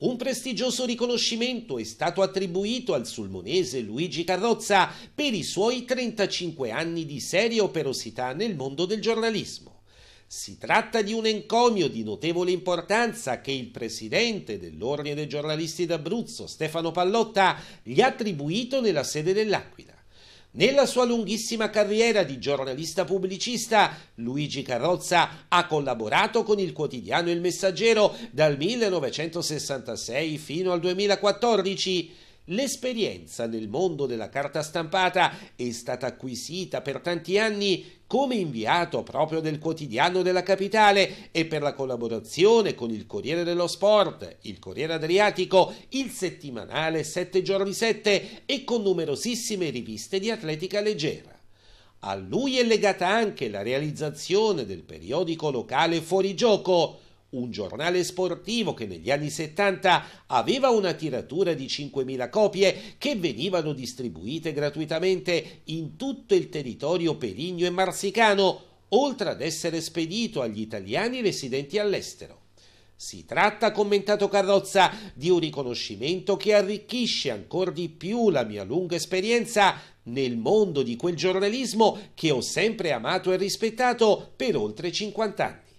Un prestigioso riconoscimento è stato attribuito al sulmonese Luigi Carrozza per i suoi 35 anni di seria operosità nel mondo del giornalismo. Si tratta di un encomio di notevole importanza che il presidente dell'Ordine dei giornalisti d'Abruzzo, Stefano Pallotta, gli ha attribuito nella sede dell'Aquila. Nella sua lunghissima carriera di giornalista pubblicista, Luigi Carrozza ha collaborato con il quotidiano Il Messaggero dal 1966 fino al 2014. L'esperienza nel mondo della carta stampata è stata acquisita per tanti anni come inviato proprio del quotidiano della capitale e per la collaborazione con il Corriere dello Sport, il Corriere Adriatico, il settimanale 7 giorni 7 e con numerosissime riviste di atletica leggera. A lui è legata anche la realizzazione del periodico locale Fuorigioco, un giornale sportivo che negli anni 70 aveva una tiratura di 5.000 copie che venivano distribuite gratuitamente in tutto il territorio peligno e marsicano, oltre ad essere spedito agli italiani residenti all'estero. Si tratta, commentato Carrozza, di un riconoscimento che arricchisce ancora di più la mia lunga esperienza nel mondo di quel giornalismo che ho sempre amato e rispettato per oltre 50 anni.